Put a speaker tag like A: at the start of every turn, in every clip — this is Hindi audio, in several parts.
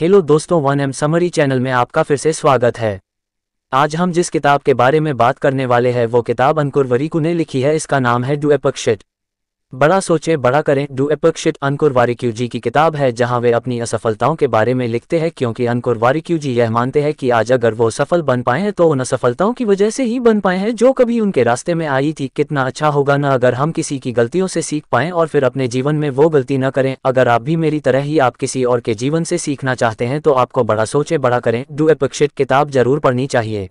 A: हेलो दोस्तों वन एम समरी चैनल में आपका फिर से स्वागत है आज हम जिस किताब के बारे में बात करने वाले हैं वो किताब अंकुर वरीकू ने लिखी है इसका नाम है डू एपक्षिट बड़ा सोचे बड़ा करें डू एपक्षित अनकुर वारिक्यू जी की किताब है जहां वे अपनी असफलताओं के बारे में लिखते हैं क्योंकि अनकुर वारिक्यू जी यह मानते हैं कि आज अगर वो सफल बन पाए हैं तो उन असफलताओं की वजह से ही बन पाए हैं जो कभी उनके रास्ते में आई थी कितना अच्छा होगा न अगर हम किसी की गलतियों से सीख पाएं और फिर अपने जीवन में वो गलती न करें अगर आप भी मेरी तरह ही आप किसी और के जीवन से सीखना चाहते हैं तो आपको बड़ा सोचे बड़ा करें डू एपक्षित किताब जरूर पढ़नी चाहिए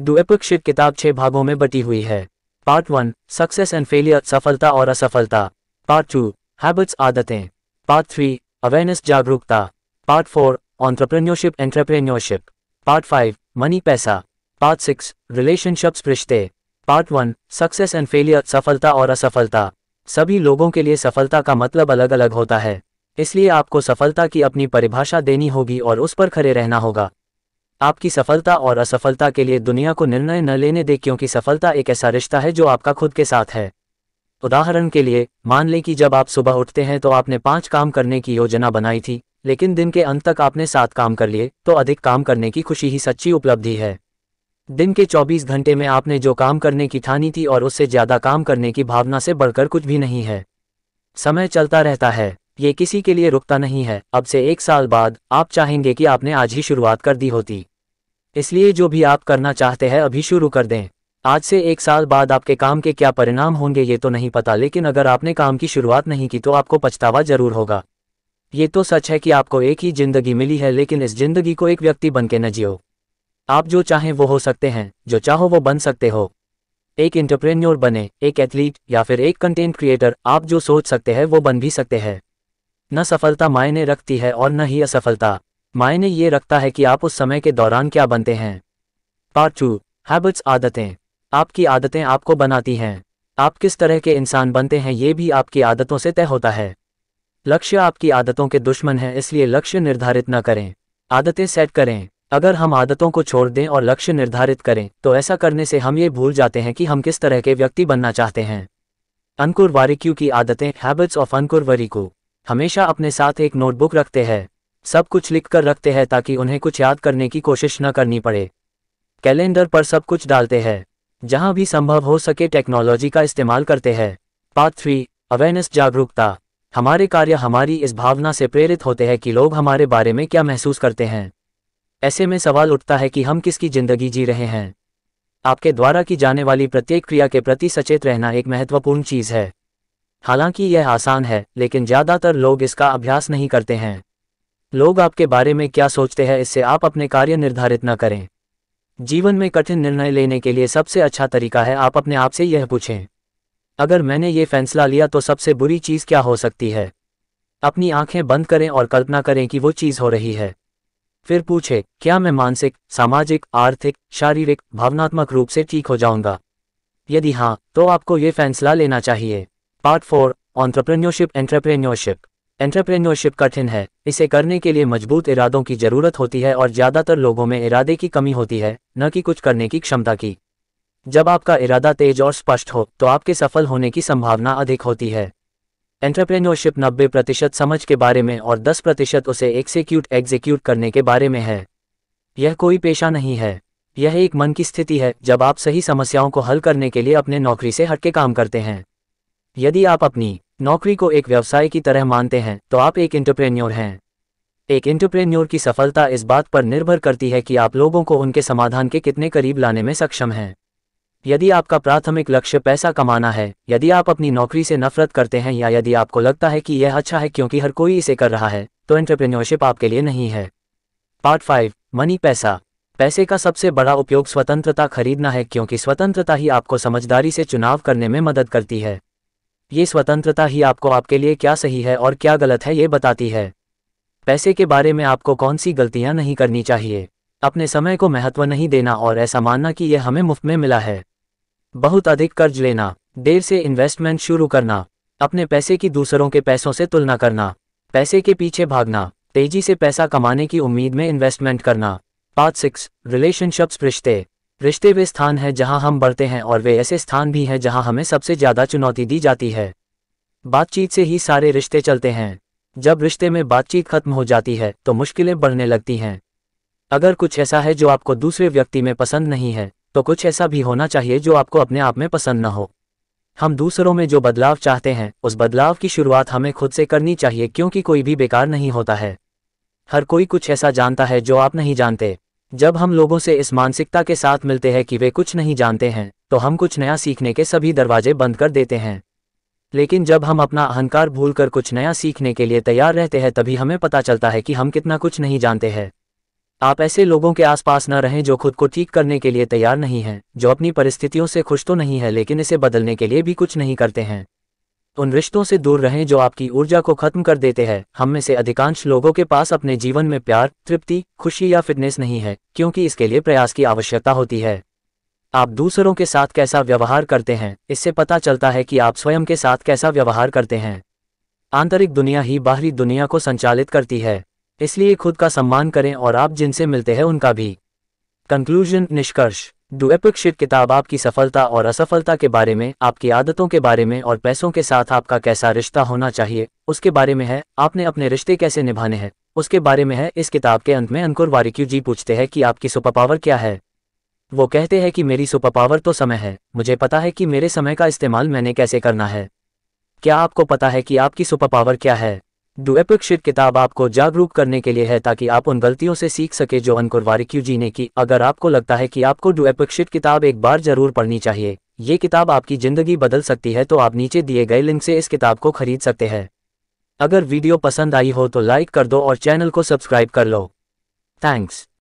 A: डू एपक्षित किताब छः भागों में बटी हुई है part one success and failure सफलता और असफलता पार्ट टू हैबिट्स आदतें पार्ट थ्री अवेयरनेस जागरूकता part four entrepreneurship entrepreneurship part five money पैसा पार्ट सिक्स रिलेशनशिप्स रिश्ते part one success and failure सफलता और असफलता सभी लोगों के लिए सफलता का मतलब अलग अलग होता है इसलिए आपको सफलता की अपनी परिभाषा देनी होगी और उस पर खड़े रहना होगा आपकी सफलता और असफलता के लिए दुनिया को निर्णय न लेने दे क्योंकि सफलता एक ऐसा रिश्ता है जो आपका खुद के साथ है उदाहरण के लिए मान लें कि जब आप सुबह उठते हैं तो आपने पांच काम करने की योजना बनाई थी लेकिन दिन के अंत तक आपने सात काम कर लिए तो अधिक काम करने की खुशी ही सच्ची उपलब्धि है दिन के 24 घंटे में आपने जो काम करने की ठानी थी और उससे ज़्यादा काम करने की भावना से बढ़कर कुछ भी नहीं है समय चलता रहता है ये किसी के लिए रुकता नहीं है अब से एक साल बाद आप चाहेंगे कि आपने आज ही शुरुआत कर दी होती इसलिए जो भी आप करना चाहते हैं अभी शुरू कर दें आज से एक साल बाद आपके काम के क्या परिणाम होंगे ये तो नहीं पता लेकिन अगर आपने काम की शुरुआत नहीं की तो आपको पछतावा जरूर होगा ये तो सच है कि आपको एक ही जिंदगी मिली है लेकिन इस जिंदगी को एक व्यक्ति बन के न जियो आप जो चाहें वो हो सकते हैं जो चाहो वो बन सकते हो एक इंटरप्रेन्योर बने एक एथलीट या फिर एक कंटेंट क्रिएटर आप जो सोच सकते हैं वो बन भी सकते हैं न सफलता मायने रखती है और न ही असफलता मायने ये रखता है कि आप उस समय के दौरान क्या बनते हैं पार्ट टू हैबिट्स आदतें आपकी आदतें आपको बनाती हैं आप किस तरह के इंसान बनते हैं ये भी आपकी आदतों से तय होता है लक्ष्य आपकी आदतों के दुश्मन है इसलिए लक्ष्य निर्धारित न करें आदतें सेट करें अगर हम आदतों को छोड़ दें और लक्ष्य निर्धारित करें तो ऐसा करने से हम ये भूल जाते हैं कि हम किस तरह के व्यक्ति बनना चाहते हैं अंकुर वारिक्यू की आदतें हैबिट्स ऑफ अंकुर वरिकू हमेशा अपने साथ एक नोटबुक रखते हैं सब कुछ लिख कर रखते हैं ताकि उन्हें कुछ याद करने की कोशिश न करनी पड़े कैलेंडर पर सब कुछ डालते हैं जहां भी संभव हो सके टेक्नोलॉजी का इस्तेमाल करते हैं पार्ट थ्री अवेयरनेस जागरूकता हमारे कार्य हमारी इस भावना से प्रेरित होते हैं कि लोग हमारे बारे में क्या महसूस करते हैं ऐसे में सवाल उठता है कि हम किसकी जिंदगी जी रहे हैं आपके द्वारा की जाने वाली प्रत्येक क्रिया के प्रति सचेत रहना एक महत्वपूर्ण चीज है हालांकि यह आसान है लेकिन ज्यादातर लोग इसका अभ्यास नहीं करते हैं लोग आपके बारे में क्या सोचते हैं इससे आप अपने कार्य निर्धारित न करें जीवन में कठिन निर्णय लेने के लिए सबसे अच्छा तरीका है आप अपने आप से यह पूछें अगर मैंने ये फैसला लिया तो सबसे बुरी चीज़ क्या हो सकती है अपनी आंखें बंद करें और कल्पना करें कि वो चीज़ हो रही है फिर पूछे क्या मैं मानसिक सामाजिक आर्थिक शारीरिक भावनात्मक रूप से ठीक हो जाऊंगा यदि हाँ तो आपको ये फैसला लेना चाहिए part four entrepreneurship entrepreneurship entrepreneurship कठिन है इसे करने के लिए मजबूत इरादों की जरूरत होती है और ज्यादातर लोगों में इरादे की कमी होती है न कि कुछ करने की क्षमता की जब आपका इरादा तेज और स्पष्ट हो तो आपके सफल होने की संभावना अधिक होती है एंटरप्रेन्योरशिप नब्बे प्रतिशत समझ के बारे में और दस प्रतिशत उसे एक्सिक्यूट एग्जीक्यूट करने के बारे में है यह कोई पेशा नहीं है यह एक मन की स्थिति है जब आप सही समस्याओं को हल करने के लिए अपने नौकरी से हटके काम करते हैं यदि आप अपनी नौकरी को एक व्यवसाय की तरह मानते हैं तो आप एक इंटरप्रेन्योर हैं एक इंटरप्रेन्योर की सफलता इस बात पर निर्भर करती है कि आप लोगों को उनके समाधान के कितने करीब लाने में सक्षम हैं यदि आपका प्राथमिक लक्ष्य पैसा कमाना है यदि आप अपनी नौकरी से नफरत करते हैं या यदि आपको लगता है कि यह अच्छा है क्योंकि हर कोई इसे कर रहा है तो एंटरप्रेन्योरशिप आपके लिए नहीं है पार्ट फाइव मनी पैसा पैसे का सबसे बड़ा उपयोग स्वतंत्रता खरीदना है क्योंकि स्वतंत्रता ही आपको समझदारी से चुनाव करने में मदद करती है ये स्वतंत्रता ही आपको आपके लिए क्या सही है और क्या गलत है ये बताती है पैसे के बारे में आपको कौन सी गलतियां नहीं करनी चाहिए अपने समय को महत्व नहीं देना और ऐसा मानना कि यह हमें मुफ्त में मिला है बहुत अधिक कर्ज लेना देर से इन्वेस्टमेंट शुरू करना अपने पैसे की दूसरों के पैसों से तुलना करना पैसे के पीछे भागना तेजी से पैसा कमाने की उम्मीद में इन्वेस्टमेंट करना पार्ट सिक्स रिलेशनशिप्स रिश्ते रिश्ते वे स्थान हैं जहां हम बढ़ते हैं और वे ऐसे स्थान भी हैं जहां हमें सबसे ज़्यादा चुनौती दी जाती है बातचीत से ही सारे रिश्ते चलते हैं जब रिश्ते में बातचीत खत्म हो जाती है तो मुश्किलें बढ़ने लगती हैं अगर कुछ ऐसा है जो आपको दूसरे व्यक्ति में पसंद नहीं है तो कुछ ऐसा भी होना चाहिए जो आपको अपने आप में पसंद न हो हम दूसरों में जो बदलाव चाहते हैं उस बदलाव की शुरुआत हमें खुद से करनी चाहिए क्योंकि कोई भी बेकार नहीं होता है हर कोई कुछ ऐसा जानता है जो आप नहीं जानते जब हम लोगों से इस मानसिकता के साथ मिलते हैं कि वे कुछ नहीं जानते हैं तो हम कुछ नया सीखने के सभी दरवाजे बंद कर देते हैं लेकिन जब हम अपना अहंकार भूलकर कुछ नया सीखने के लिए तैयार रहते हैं तभी हमें पता चलता है कि हम कितना कुछ नहीं जानते हैं आप ऐसे लोगों के आसपास न रहें जो खुद को ठीक करने के लिए तैयार नहीं हैं, जो अपनी परिस्थितियों से खुश तो नहीं है लेकिन इसे बदलने के लिए भी कुछ नहीं करते हैं उन रिश्तों से दूर रहें जो आपकी ऊर्जा को खत्म कर देते हैं हम में से अधिकांश लोगों के पास अपने जीवन में प्यार तृप्ति खुशी या फिटनेस नहीं है क्योंकि इसके लिए प्रयास की आवश्यकता होती है आप दूसरों के साथ कैसा व्यवहार करते हैं इससे पता चलता है कि आप स्वयं के साथ कैसा व्यवहार करते हैं आंतरिक दुनिया ही बाहरी दुनिया को संचालित करती है इसलिए खुद का सम्मान करें और आप जिनसे मिलते हैं उनका भी कंक्लूजन निष्कर्ष द्विपक्षित किताब आपकी सफलता और असफलता के बारे में आपकी आदतों के बारे में और पैसों के साथ आपका कैसा रिश्ता होना चाहिए उसके बारे में है आपने अपने रिश्ते कैसे निभाने हैं उसके बारे में है इस किताब के अंत में अंकुर वारिक्यू जी पूछते हैं कि आपकी सुपर पावर क्या है वो कहते हैं कि मेरी सुपर पावर तो समय है मुझे पता है कि मेरे समय का इस्तेमाल मैंने कैसे करना है क्या आपको पता है कि आपकी सुपर पावर क्या है द्विपक्षित किताब आपको जागरूक करने के लिए है ताकि आप उन गलतियों से सीख सके जो अनकुर वारिक्यू जी ने की अगर आपको लगता है कि आपको द्विपक्षित किताब एक बार जरूर पढ़नी चाहिए ये किताब आपकी जिंदगी बदल सकती है तो आप नीचे दिए गए लिंक से इस किताब को खरीद सकते हैं अगर वीडियो पसंद आई हो तो लाइक कर दो और चैनल को सब्सक्राइब कर लो थैंक्स